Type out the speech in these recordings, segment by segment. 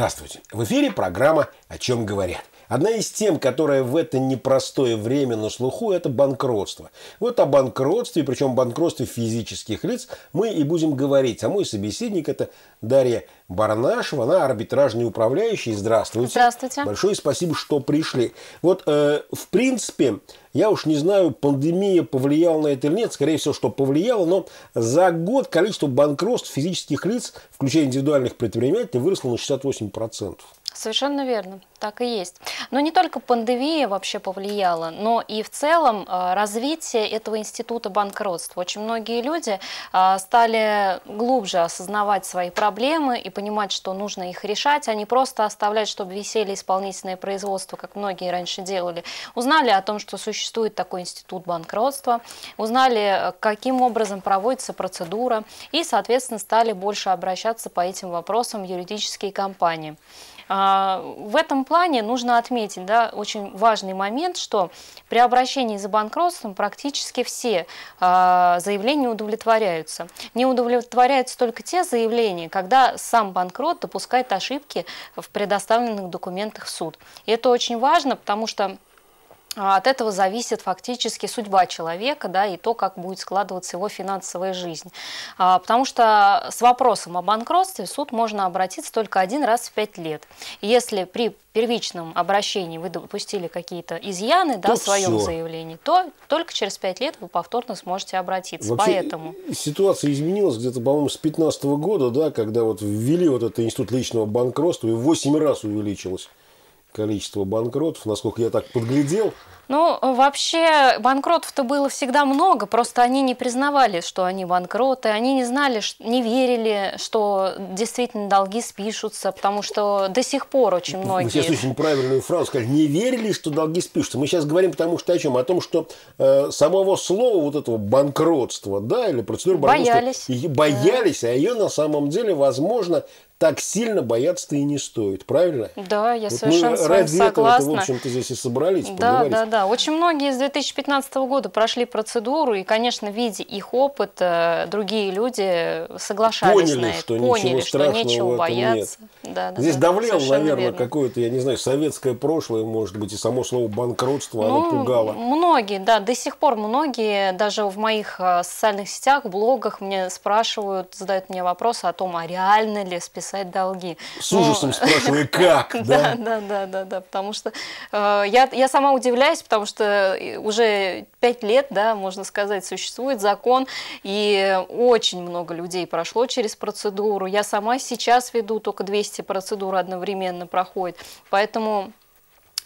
Здравствуйте! В эфире программа «О чем говорят». Одна из тем, которая в это непростое время на слуху, это банкротство. Вот о банкротстве, причем банкротстве физических лиц, мы и будем говорить. А мой собеседник это Дарья Барнашева, она арбитражный управляющий. Здравствуйте. Здравствуйте. Большое спасибо, что пришли. Вот, э, в принципе, я уж не знаю, пандемия повлияла на это или нет. Скорее всего, что повлияла, но за год количество банкротств физических лиц, включая индивидуальных предпринимателей, выросло на 68%. Совершенно верно, так и есть. Но не только пандемия вообще повлияла, но и в целом а, развитие этого института банкротства. Очень многие люди а, стали глубже осознавать свои проблемы и понимать, что нужно их решать, а не просто оставлять, чтобы висели исполнительное производство, как многие раньше делали. Узнали о том, что существует такой институт банкротства, узнали, а, каким образом проводится процедура, и, соответственно, стали больше обращаться по этим вопросам в юридические компании. А, в этом плане нужно отметить да, очень важный момент, что при обращении за банкротством практически все а, заявления удовлетворяются. Не удовлетворяются только те заявления, когда сам банкрот допускает ошибки в предоставленных документах в суд. И это очень важно, потому что а от этого зависит фактически судьба человека да, и то, как будет складываться его финансовая жизнь. А, потому что с вопросом о банкротстве в суд можно обратиться только один раз в пять лет. Если при первичном обращении вы допустили какие-то изъяны да, в своем все. заявлении, то только через пять лет вы повторно сможете обратиться. Вообще, Поэтому... Ситуация изменилась где-то, по-моему, с 2015 года, да, когда вот ввели вот этот институт личного банкротства и в 8 раз увеличилась количество банкротов, насколько я так подглядел. Ну, вообще, банкротов-то было всегда много, просто они не признавали, что они банкроты, они не знали, не верили, что действительно долги спишутся, потому что до сих пор очень ну, многие... Вы сейчас очень правильную фразу сказали, не верили, что долги спишутся. Мы сейчас говорим потому что о чем? О том, что э, самого слова вот этого банкротства, да, или процедуры банкротства... Боялись. Боялись, да. а ее на самом деле, возможно, так сильно бояться-то и не стоит, правильно? Да, я вот совершенно мы с вами ради согласна. Этого, в общем-то, здесь и собрались да, поговорить. Да, да, да. Очень многие с 2015 года прошли процедуру, и, конечно, видя их опыт, э, другие люди соглашались поняли, на это, что поняли, ничего что нечего бояться. Нет. Да, да, здесь да, давлело, наверное, какое-то, я не знаю, советское прошлое, может быть, и само слово банкротство, ну, оно пугало. Многие, да, до сих пор многие, даже в моих э, социальных сетях, блогах мне спрашивают, задают мне вопросы о том, а реально ли списание списать долги. С ужасом Но... Ну, спрашиваю, как? Да, да, да, да, да, потому что э, я, я сама удивляюсь, потому что э, уже пять лет, да, можно сказать, существует закон, и очень много людей прошло через процедуру. Я сама сейчас веду, только 200 процедур одновременно проходит, поэтому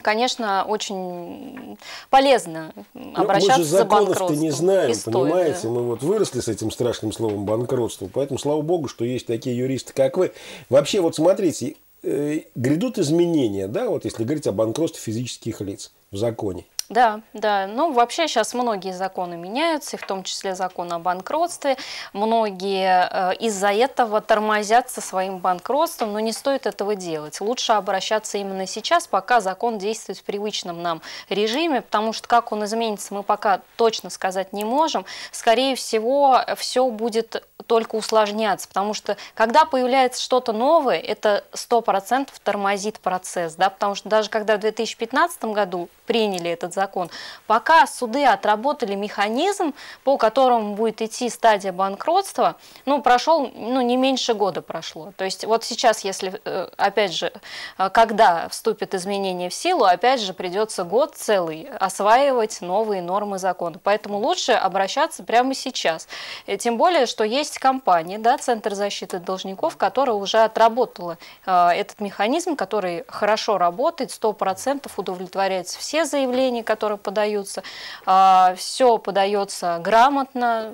конечно, очень полезно ну, обращаться за банкротством. мы же за банкротством. не знаем, стоит, понимаете? Да. Мы вот выросли с этим страшным словом банкротство, поэтому слава богу, что есть такие юристы, как вы. Вообще, вот смотрите, э, грядут изменения, да, вот если говорить о банкротстве физических лиц в законе. Да, да. Ну, вообще сейчас многие законы меняются, и в том числе закон о банкротстве. Многие э, из-за этого тормозят со своим банкротством, но не стоит этого делать. Лучше обращаться именно сейчас, пока закон действует в привычном нам режиме, потому что как он изменится, мы пока точно сказать не можем. Скорее всего, все будет только усложняться, потому что когда появляется что-то новое, это 100% тормозит процесс, да, потому что даже когда в 2015 году приняли этот закон. Пока суды отработали механизм, по которому будет идти стадия банкротства, ну, прошел, ну, не меньше года прошло. То есть вот сейчас, если, э, опять же, э, когда вступит изменение в силу, опять же, придется год целый осваивать новые нормы закона. Поэтому лучше обращаться прямо сейчас. Э, тем более, что есть компания, да, Центр защиты должников, которая уже отработала этот механизм, который хорошо работает, 100% удовлетворяется все заявления, которые подаются, а, все подается грамотно,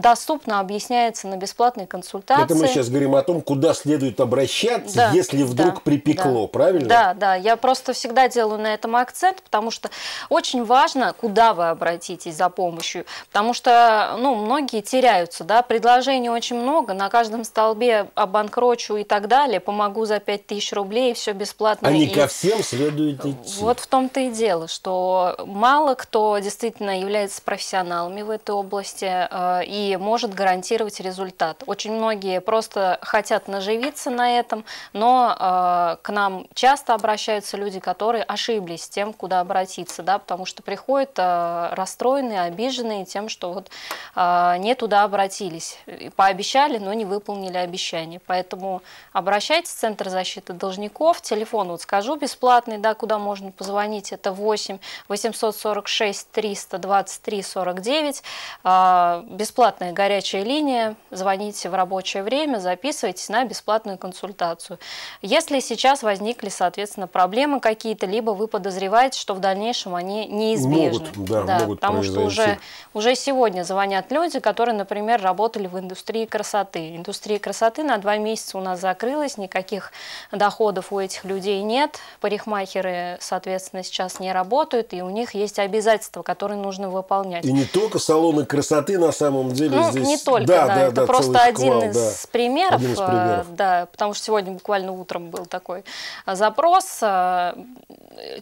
доступно объясняется на бесплатной консультации. Это мы сейчас говорим о том, куда следует обращаться, да, если вдруг да, припекло, да, правильно? Да, да. Я просто всегда делаю на этом акцент, потому что очень важно, куда вы обратитесь за помощью, потому что ну, многие теряются, да, предложений очень много, на каждом столбе обанкрочу и так далее, помогу за 5000 рублей, все бесплатно. А не и... ко всем следует идти. Вот в том-то и дело, что мало кто действительно является профессионалами в этой области, э, и может гарантировать результат. Очень многие просто хотят наживиться на этом, но э, к нам часто обращаются люди, которые ошиблись тем, куда обратиться, да, потому что приходят э, расстроенные, обиженные тем, что вот э, не туда обратились, и пообещали, но не выполнили обещание. Поэтому обращайтесь в Центр защиты должников, телефон вот скажу бесплатный, да, куда можно позвонить, это 8 846 323 49, э, бесплатно бесплатная горячая линия, звоните в рабочее время, записывайтесь на бесплатную консультацию. Если сейчас возникли, соответственно, проблемы какие-то, либо вы подозреваете, что в дальнейшем они неизбежны. Могут, да, да, могут потому произойти. что уже, уже сегодня звонят люди, которые, например, работали в индустрии красоты. Индустрия красоты на два месяца у нас закрылась, никаких доходов у этих людей нет, парикмахеры, соответственно, сейчас не работают, и у них есть обязательства, которые нужно выполнять. И не только салоны красоты на самом деле деле ну, здесь... не только, да, да, да это да, просто один, шквал, из да. примеров, один из э, примеров. Да, потому что сегодня буквально утром был такой э, запрос. Э,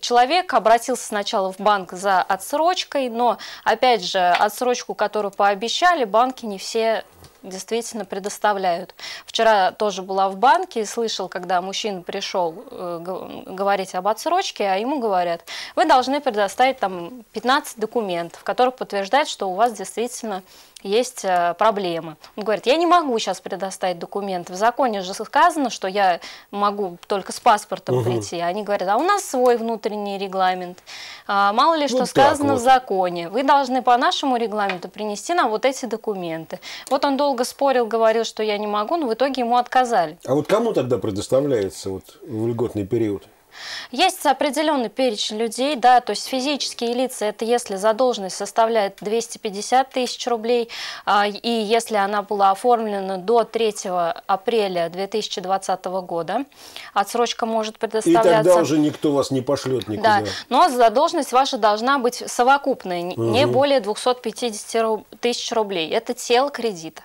человек обратился сначала в банк за отсрочкой, но, опять же, отсрочку, которую пообещали, банки не все действительно предоставляют. Вчера тоже была в банке и слышал, когда мужчина пришел э, говорить об отсрочке, а ему говорят, вы должны предоставить там 15 документов, в которых подтверждает, что у вас действительно есть э, проблемы. Он говорит, я не могу сейчас предоставить документы. В законе же сказано, что я могу только с паспортом угу. прийти. Они говорят, а у нас свой внутренний регламент. А, мало ли ну что вот сказано вот. в законе. Вы должны по нашему регламенту принести нам вот эти документы. Вот он должен долго спорил, говорил, что я не могу, но в итоге ему отказали. А вот кому тогда предоставляется вот в льготный период? Есть определенный перечень людей, да, то есть физические лица, это если задолженность составляет 250 тысяч рублей, а, и если она была оформлена до 3 апреля 2020 года, отсрочка может предоставляться. И тогда уже никто вас не пошлет никуда. Да, но задолженность ваша должна быть совокупная, угу. не более 250 тысяч рублей. Это тело кредита.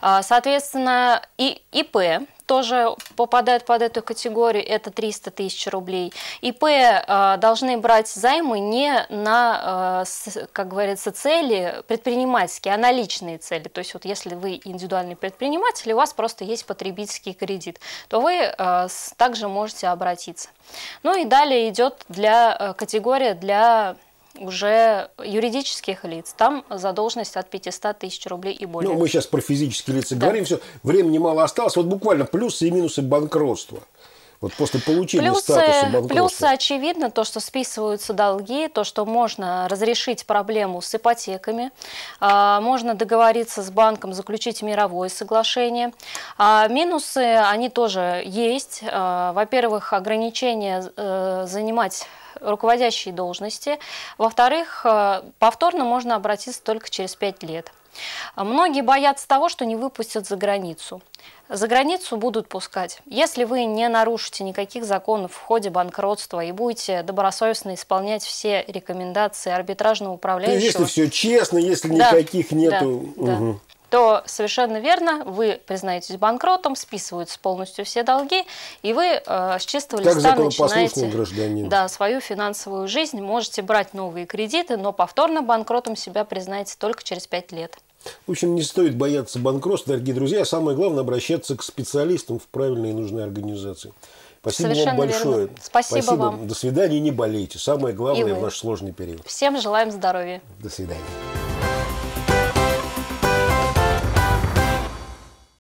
А, соответственно, и ИП тоже попадает под эту категорию, это 300 тысяч рублей. ИП а, должны брать займы не на, а, как говорится, цели предпринимательские, а на личные цели. То есть вот если вы индивидуальный предприниматель, у вас просто есть потребительский кредит, то вы также можете обратиться. Ну и далее идет для категория для уже юридических лиц. Там задолженность от 500 тысяч рублей и ну, более. Ну, мы сейчас про физические лица да. говорим. Все. Времени мало осталось. Вот буквально плюсы и минусы банкротства. Вот после получения плюсы, статуса банкротства. Плюсы, очевидно, то, что списываются долги, то, что можно разрешить проблему с ипотеками, а, можно договориться с банком, заключить мировое соглашение. А минусы, они тоже есть. А, во-первых, ограничение э, занимать руководящие должности. Во-вторых, э, повторно можно обратиться только через 5 лет. Многие боятся того, что не выпустят за границу. За границу будут пускать. Если вы не нарушите никаких законов в ходе банкротства и будете добросовестно исполнять все рекомендации арбитражного ну, управляющего... Если все честно, если да, никаких нету... Да, угу то совершенно верно, вы признаетесь банкротом, списываются полностью все долги, и вы э, с чистого как листа начинаете гражданин. да, свою финансовую жизнь, можете брать новые кредиты, но повторно банкротом себя признаете только через 5 лет. В общем, не стоит бояться банкротства, дорогие друзья. Самое главное – обращаться к специалистам в правильные и нужные организации. Спасибо Совершенно вам большое. Верно. Спасибо, Спасибо вам. До свидания. Не болейте. Самое главное в наш сложный период. Всем желаем здоровья. До свидания.